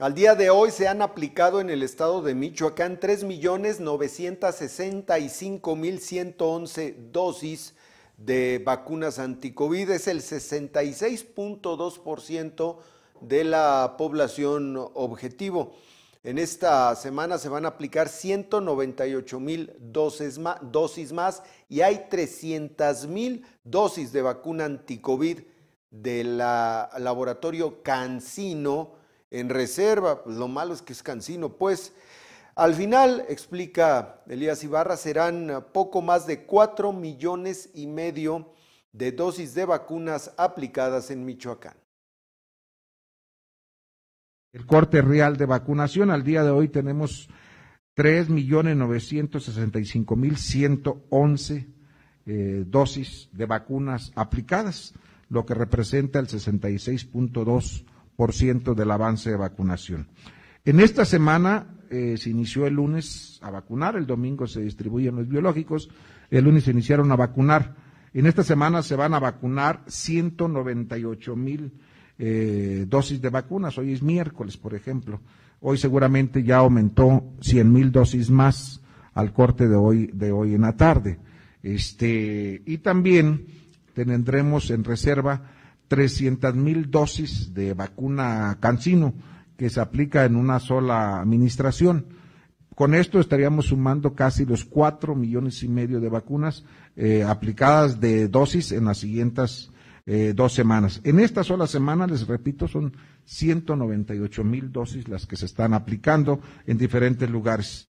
Al día de hoy se han aplicado en el estado de Michoacán 3.965.111 dosis de vacunas anticovid. Es el 66.2% de la población objetivo. En esta semana se van a aplicar 198.000 dosis, más y hay 300.000 dosis de vacuna anticovid del laboratorio Cancino en reserva. Pues, lo malo es que es cansino, pues. Al final, explica Elías Ibarra, serán poco más de cuatro millones y medio de dosis de vacunas aplicadas en Michoacán. El corte real de vacunación, al día de hoy tenemos millones 3.965.111 eh, dosis de vacunas aplicadas, lo que representa el 66.2% ciento del avance de vacunación. En esta semana eh, se inició el lunes a vacunar, el domingo se distribuyen los biológicos, el lunes se iniciaron a vacunar. En esta semana se van a vacunar 198 mil eh, dosis de vacunas. Hoy es miércoles, por ejemplo. Hoy seguramente ya aumentó 100 mil dosis más al corte de hoy, de hoy en la tarde. Este, y también tendremos en reserva 300 mil dosis de vacuna Cancino que se aplica en una sola administración. Con esto estaríamos sumando casi los 4 millones y medio de vacunas eh, aplicadas de dosis en las siguientes eh, dos semanas. En esta sola semana, les repito, son 198 mil dosis las que se están aplicando en diferentes lugares.